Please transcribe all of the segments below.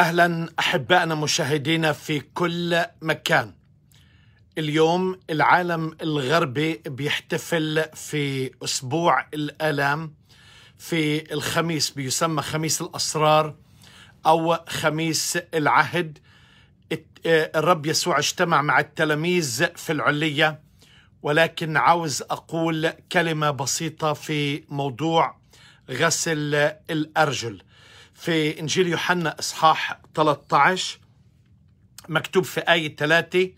اهلا احبائنا مشاهدينا في كل مكان. اليوم العالم الغربي بيحتفل في اسبوع الالام في الخميس بيسمى خميس الاسرار او خميس العهد. آه، الرب يسوع اجتمع مع التلاميذ في العليه ولكن عاوز اقول كلمه بسيطه في موضوع غسل الارجل. في إنجيل يوحنا إصحاح 13 مكتوب في آية 3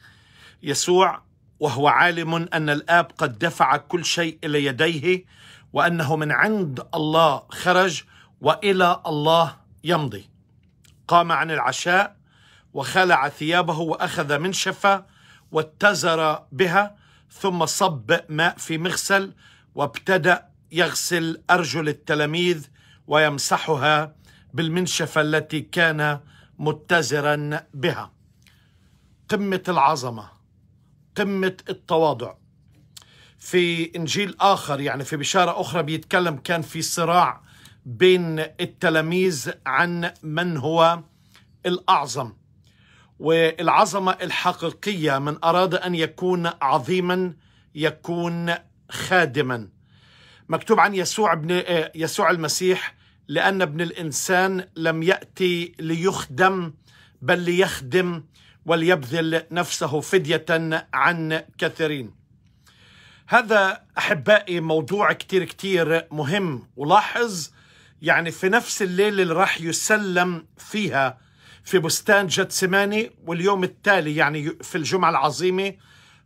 يسوع وهو عالم أن الآب قد دفع كل شيء إلى يديه وأنه من عند الله خرج وإلى الله يمضي قام عن العشاء وخلع ثيابه وأخذ منشفة واتزر بها ثم صب ماء في مغسل وابتدأ يغسل أرجل التلاميذ ويمسحها بالمنشفة التي كان متزرا بها قمة العظمة قمة التواضع في إنجيل آخر يعني في بشارة أخرى بيتكلم كان في صراع بين التلاميذ عن من هو الأعظم والعظمة الحقيقية من أراد أن يكون عظيما يكون خادما مكتوب عن يسوع, ابن آه، يسوع المسيح لأن ابن الإنسان لم يأتي ليخدم بل ليخدم وليبذل نفسه فدية عن كثيرين هذا أحبائي موضوع كتير كتير مهم ولاحظ يعني في نفس الليلة اللي راح يسلم فيها في بستان جتسماني واليوم التالي يعني في الجمعة العظيمة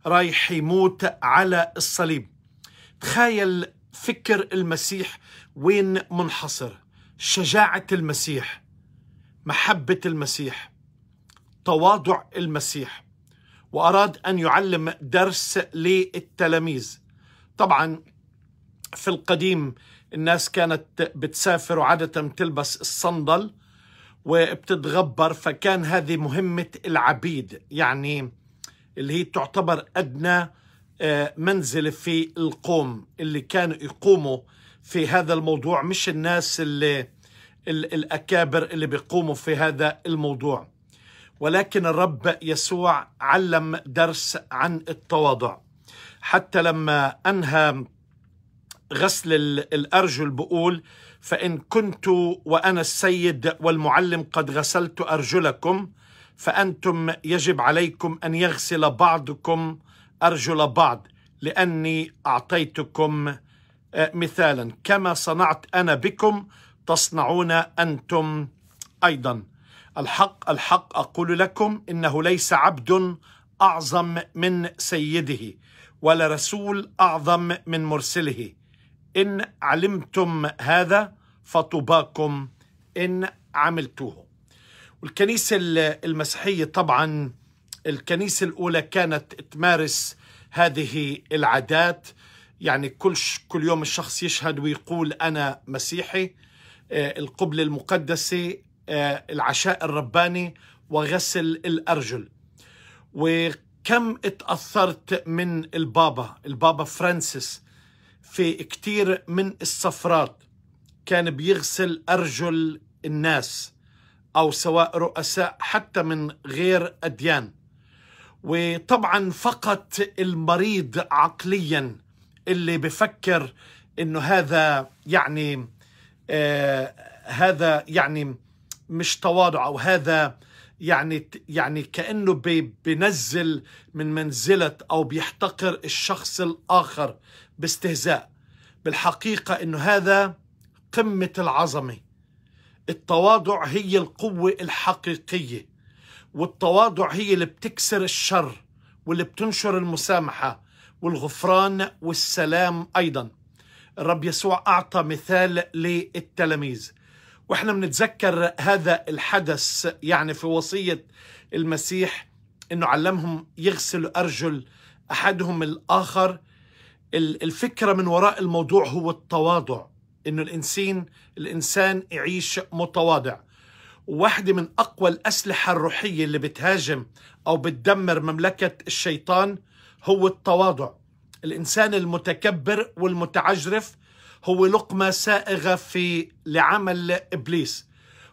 رايح يموت على الصليب تخيل فكر المسيح وين منحصر شجاعة المسيح محبة المسيح تواضع المسيح وأراد أن يعلم درس للتلاميذ طبعا في القديم الناس كانت بتسافر وعادة تلبس الصندل وبتتغبر فكان هذه مهمة العبيد يعني اللي هي تعتبر أدنى آه، منزل في القوم اللي كانوا يقوموا في هذا الموضوع مش الناس اللي الأكابر اللي بيقوموا في هذا الموضوع ولكن الرب يسوع علم درس عن التواضع حتى لما أنهى غسل الأرجل بقول فإن كنت وأنا السيد والمعلم قد غسلت أرجلكم فأنتم يجب عليكم أن يغسل بعضكم أرجل بعض لأني أعطيتكم آه، مثالا كما صنعت أنا بكم تصنعون أنتم أيضا الحق الحق أقول لكم إنه ليس عبد أعظم من سيده ولا رسول أعظم من مرسله إن علمتم هذا فطباكم إن عملتوه والكنيسة المسيحية طبعا الكنيسة الأولى كانت تمارس هذه العادات يعني كل كل يوم الشخص يشهد ويقول انا مسيحي آه، القبله المقدسه آه، العشاء الرباني وغسل الارجل وكم اتاثرت من البابا البابا فرانسيس في كثير من السفرات كان بيغسل ارجل الناس او سواء رؤساء حتى من غير اديان وطبعا فقط المريض عقليا اللي بفكر انه هذا يعني آه هذا يعني مش تواضع او هذا يعني يعني كانه بنزل من منزله او بيحتقر الشخص الاخر باستهزاء بالحقيقه انه هذا قمه العظمه التواضع هي القوه الحقيقيه والتواضع هي اللي بتكسر الشر واللي بتنشر المسامحه والغفران والسلام أيضا الرب يسوع أعطى مثال للتلاميذ وإحنا بنتذكر هذا الحدث يعني في وصية المسيح أنه علمهم يغسلوا أرجل أحدهم الآخر الفكرة من وراء الموضوع هو التواضع أنه الإنسان الإنسان يعيش متواضع واحدة من أقوى الأسلحة الروحية اللي بتهاجم أو بتدمر مملكة الشيطان هو التواضع الإنسان المتكبر والمتعجرف هو لقمة سائغة في لعمل إبليس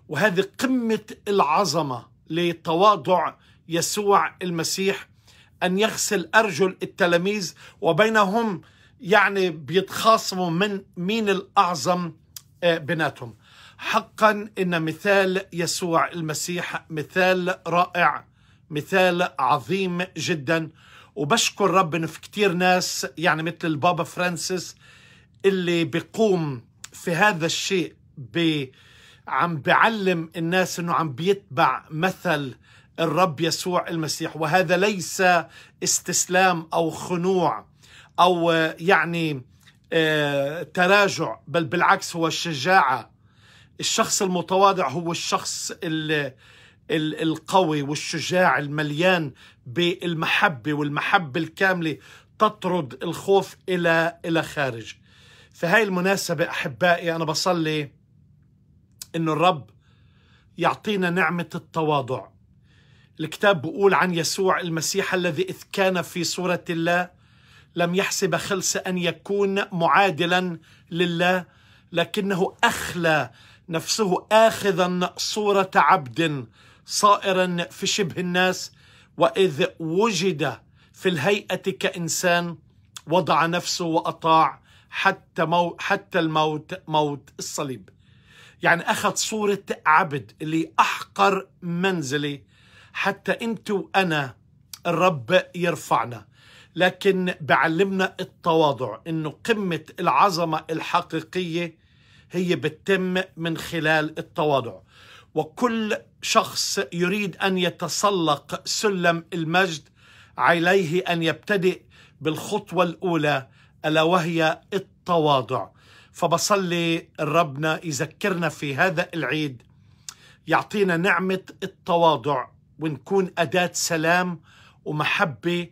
وهذه قمة العظمة لتواضع يسوع المسيح أن يغسل أرجل التلاميذ وبينهم يعني بيتخاصموا من مين الأعظم آه، بيناتهم حقا إن مثال يسوع المسيح مثال رائع مثال عظيم جداً وبشكر رب إنه في كتير ناس يعني مثل البابا فرانسيس اللي بيقوم في هذا الشيء ب عم بعلم الناس انه عم بيتبع مثل الرب يسوع المسيح وهذا ليس استسلام او خنوع او يعني آه، تراجع بل بالعكس هو الشجاعه الشخص المتواضع هو الشخص اللي القوي والشجاع المليان بالمحبه والمحبه الكامله تطرد الخوف الى الى خارج. في هاي المناسبه احبائي انا بصلي انه الرب يعطينا نعمه التواضع. الكتاب بيقول عن يسوع المسيح الذي اذ كان في صوره الله لم يحسب خلص ان يكون معادلا لله لكنه اخلى نفسه اخذا صوره عبد صائرا في شبه الناس واذ وجد في الهيئه كانسان وضع نفسه واطاع حتى مو حتى الموت موت الصليب يعني اخذ صوره عبد اللي احقر منزله حتى انت وانا الرب يرفعنا لكن بعلمنا التواضع انه قمه العظمه الحقيقيه هي بتتم من خلال التواضع وكل شخص يريد ان يتسلق سلم المجد عليه ان يبتدئ بالخطوه الاولى الا وهي التواضع فبصلي ربنا يذكرنا في هذا العيد يعطينا نعمه التواضع ونكون اداه سلام ومحبه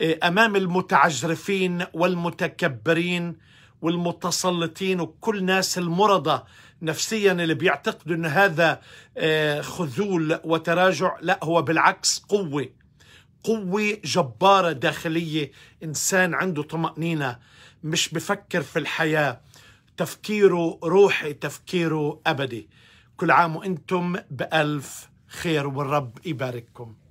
آه، امام المتعجرفين والمتكبرين والمتسلطين وكل ناس المرضى نفسيا اللي بيعتقدوا ان هذا آه، خذول وتراجع لا هو بالعكس قوه قوه جباره داخليه انسان عنده طمانينه مش بفكر في الحياه تفكيره روحي تفكيره ابدي كل عام وانتم بالف خير والرب يبارككم